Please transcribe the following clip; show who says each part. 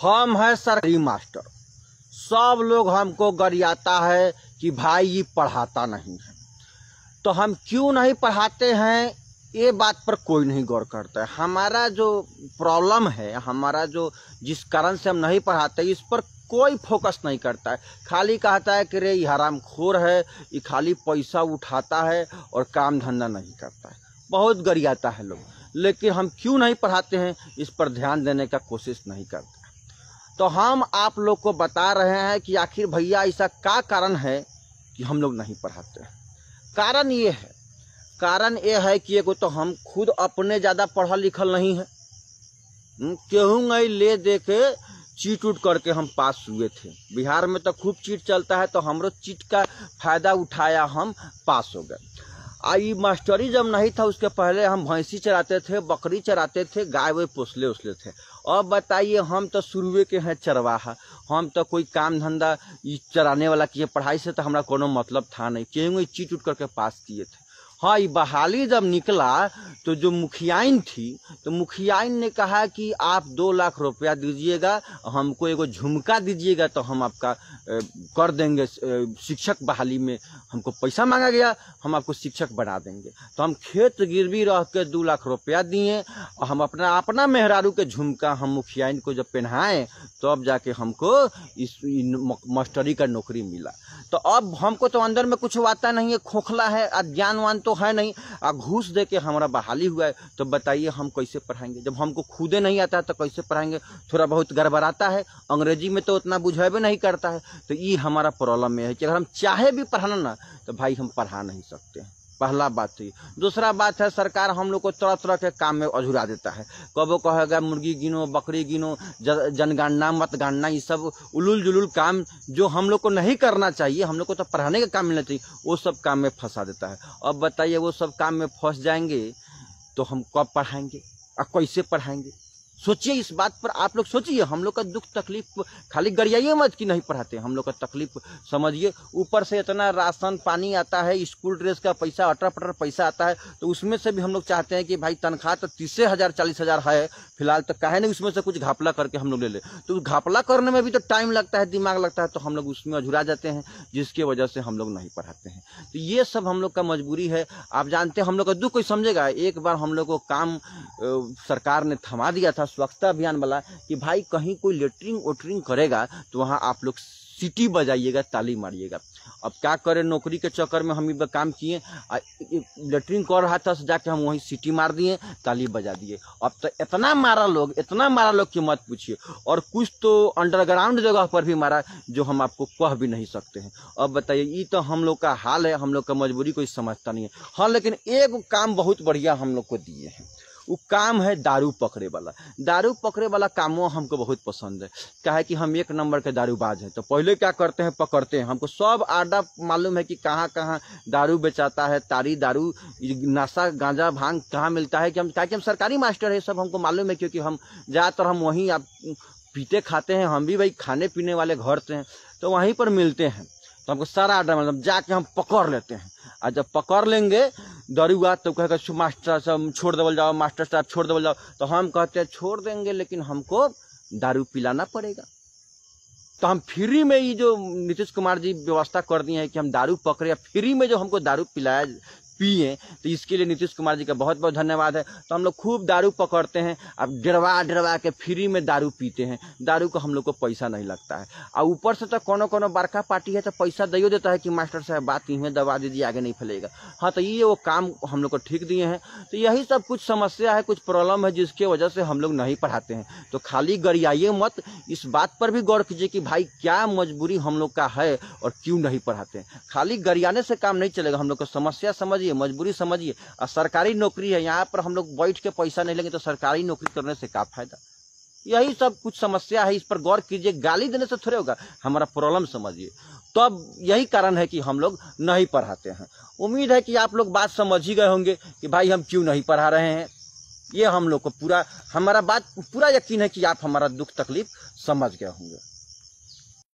Speaker 1: हम है सरकारी मास्टर सब लोग हमको गरियाता है कि भाई ये पढ़ाता नहीं है तो हम क्यों नहीं पढ़ाते हैं ये बात पर कोई नहीं गौर करता है हमारा जो प्रॉब्लम है हमारा जो जिस कारण से हम नहीं पढ़ाते इस पर कोई फोकस नहीं करता है खाली कहता है कि रे ये हराम खोर है ये खाली पैसा उठाता है और काम धंधा नहीं करता है बहुत गरियाता है लोग लेकिन हम क्यों नहीं पढ़ाते हैं इस पर ध्यान देने का कोशिश नहीं करते तो हम आप लोग को बता रहे हैं कि आखिर भैया ऐसा क्या कारण है कि हम लोग नहीं पढ़ाते कारण ये है कारण ये है कि एगो तो हम खुद अपने ज़्यादा पढ़ल लिखल नहीं है केहूँ गई ले दे के चीट उट करके हम पास हुए थे बिहार में तो खूब चीट चलता है तो हमरो चीट का फायदा उठाया हम पास हो गए आई मास्टरी जब नहीं था उसके पहले हम भैंसी चराते थे बकरी चराते थे गाय वे पोसले उसले थे अब बताइए हम तो शुरुए के हैं चरवाहा हम तो कोई काम धंधा चराने वाला किए पढ़ाई से तो हमारा कोनो मतलब था नहीं केहूँ चीट उट करके पास किए थे हाँ ये बहाली जब निकला तो जो मुखियाइन थी तो मुखियाइन ने कहा कि आप दो लाख रुपया दीजिएगा हमको एगो झुमका दीजिएगा तो हम आपका कर देंगे शिक्षक बहाली में हमको पैसा मांगा गया हम आपको शिक्षक बना देंगे तो हम खेत गिरवी रह के दो लाख रुपया दिए और हम अपना अपना मेहरारू के झुमका हम मुखियाइन को जब पहनाएं तब तो जाके हमको इस मास्टरी का नौकरी मिला तो अब हमको तो अंदर में कुछ वाता नहीं है खोखला है अज्ञानवान तो है नहीं आ घूस दे के हमारा बहाली हुआ है तो बताइए हम कैसे पढ़ाएंगे जब हमको खुदे नहीं आता तो कैसे पढ़ाएंगे थोड़ा बहुत गड़बड़ाता है अंग्रेजी में तो उतना बुझेबे नहीं करता है तो ये हमारा प्रॉब्लम है कि अगर हम चाहे भी पढ़ाना ना तो भाई हम पढ़ा नहीं सकते हैं पहला बात थी तो दूसरा बात है सरकार हम लोग को तरह तरह के काम में अझुरा देता है कबो कहेगा मुर्गी गिनो बकरी गिनो जनगणना मतगणना ये सब उलूल जुलूल काम जो हम लोग को नहीं करना चाहिए हम लोग को तो पढ़ाने का काम मिलना चाहिए वो सब काम में फंसा देता है अब बताइए वो सब काम में फंस जाएंगे तो हम कब पढ़ाएंगे और कैसे पढ़ाएंगे सोचिए इस बात पर आप लोग सोचिए हम लोग का दुख तकलीफ खाली गरियाइए मत कि नहीं पढ़ाते हम लोग का तकलीफ समझिए ऊपर से इतना राशन पानी आता है स्कूल ड्रेस का पैसा अटर पटर पैसा आता है तो उसमें से भी हम लोग चाहते हैं कि भाई तनख्वाह तो तीसरे हज़ार चालीस हज़ार है फिलहाल तो कहे नहीं उसमें से कुछ घापला करके हम लोग ले लें तो घापला करने में भी तो टाइम लगता है दिमाग लगता है तो हम लोग उसमें अझुरा जाते हैं जिसकी वजह से हम लोग नहीं पढ़ाते हैं तो ये सब हम लोग का मजबूरी है आप जानते हैं हम लोग का दुख कोई समझेगा एक बार हम लोग को काम सरकार ने थमा दिया था स्वच्छता अभियान वाला कि भाई कहीं कोई लेटरिंग वोटरिंग करेगा तो वहाँ आप लोग सीटी बजाइएगा ताली मारिएगा अब क्या करें नौकरी के चक्कर में हम ये काम किए लेटरिन कर रहा था जाके हम वहीं सीटी मार दिए ताली बजा दिए अब तो इतना मारा लोग इतना मारा लोग कि मत पूछिए और कुछ तो अंडरग्राउंड जगह पर भी मारा जो हम आपको कह भी नहीं सकते हैं अब बताइए ये तो हम लोग का हाल है हम लोग का मजबूरी कोई समझता नहीं है हाँ लेकिन एक काम बहुत बढ़िया हम लोग को दिए हैं वो काम है दारू पकड़े वाला दारू पकड़े वाला कामों हमको बहुत पसंद है क्या कि हम एक नंबर के दारूबाज हैं तो पहले क्या करते हैं पकड़ते हैं हमको सब आडा मालूम है कि कहाँ कहाँ दारू बेचाता है तारी दारू नशा गांजा भांग कहाँ मिलता है कि हम क्या कि हम सरकारी मास्टर है सब हमको मालूम है क्योंकि हम ज़्यादातर हम वहीं आप पीते खाते हैं हम भी भाई खाने पीने वाले घर से हैं तो वहीं पर मिलते हैं तो हमको सारा आडा मतलब जाके हम पकड़ लेते हैं और जब पकड़ लेंगे डरुआ तो कहेगा मास्टर साहब छोड़ देवल जाओ मास्टर साहब छोड़ देवल जाओ तो हम कहते हैं छोड़ देंगे लेकिन हमको दारू पिलाना पड़ेगा तो हम फ्री में ये जो नीतीश कुमार जी व्यवस्था कर दिए हैं कि हम दारू पकड़े फ्री में जो हमको दारू पिलाया पिए तो इसके लिए नीतीश कुमार जी का बहुत बहुत धन्यवाद है तो हम लोग खूब दारू पकड़ते हैं अब डरवा डरवा के फ्री में दारू पीते हैं दारू को हम लोग को पैसा नहीं लगता है और ऊपर से तो कोनो कोनो बड़का पार्टी है तो पैसा दियो देता है कि मास्टर साहब बात ही है दवा दीजिए आगे नहीं फैलेगा हाँ तो ये वो काम हम लोग को ठीक दिए हैं तो यही सब कुछ समस्या है कुछ प्रॉब्लम है जिसके वजह से हम लोग नहीं पढ़ाते हैं तो खाली गरियाइए मत इस बात पर भी गौर कीजिए कि भाई क्या मजबूरी हम लोग का है और क्यों नहीं पढ़ाते हैं खाली गरियाने से काम नहीं चलेगा हम लोग को समस्या समझ समझिए मजबूरी समझिए और सरकारी नौकरी है यहाँ पर हम लोग बैठ के पैसा नहीं लेंगे तो सरकारी नौकरी करने से क्या फायदा यही सब कुछ समस्या है इस पर गौर कीजिए गाली देने से थोड़े होगा हमारा प्रॉब्लम समझिए तो अब यही कारण है कि हम लोग नहीं पढ़ाते हैं उम्मीद है कि आप लोग बात समझ ही गए होंगे कि भाई हम क्यों नहीं पढ़ा रहे हैं ये हम लोग को पूरा हमारा बात पूरा यकीन है कि आप हमारा दुख तकलीफ समझ गए होंगे